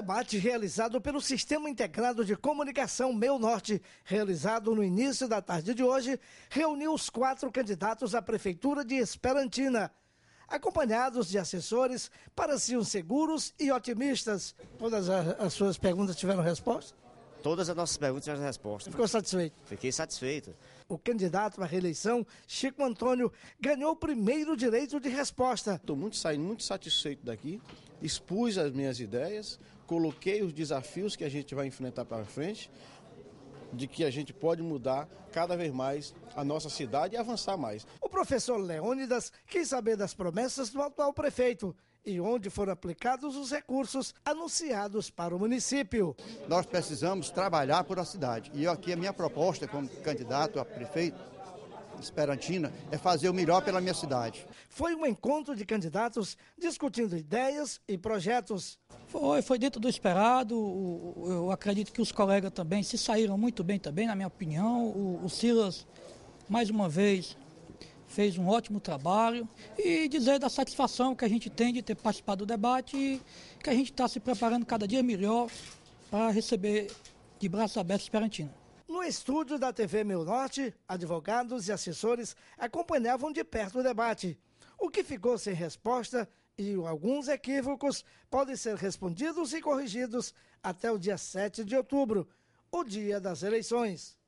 debate realizado pelo Sistema Integrado de Comunicação Meu Norte, realizado no início da tarde de hoje, reuniu os quatro candidatos à Prefeitura de Esperantina, acompanhados de assessores, pareciam seguros e otimistas. Todas as suas perguntas tiveram resposta? Todas as nossas perguntas tiveram resposta. Ficou satisfeito? Fiquei satisfeito. O candidato à reeleição, Chico Antônio, ganhou o primeiro direito de resposta. Estou muito saindo muito satisfeito daqui, expus as minhas ideias, coloquei os desafios que a gente vai enfrentar para frente, de que a gente pode mudar cada vez mais a nossa cidade e avançar mais. O professor Leônidas quis saber das promessas do atual prefeito e onde foram aplicados os recursos anunciados para o município. Nós precisamos trabalhar por a cidade. E aqui a minha proposta como candidato a prefeito Esperantina é fazer o melhor pela minha cidade. Foi um encontro de candidatos discutindo ideias e projetos. Foi, foi dentro do esperado. Eu acredito que os colegas também se saíram muito bem também, na minha opinião. O, o Silas, mais uma vez, fez um ótimo trabalho e dizer da satisfação que a gente tem de ter participado do debate e que a gente está se preparando cada dia melhor para receber de braços abertos Esperantina. No estúdio da TV Meu Norte, advogados e assessores acompanhavam de perto o debate. O que ficou sem resposta e alguns equívocos podem ser respondidos e corrigidos até o dia 7 de outubro, o dia das eleições.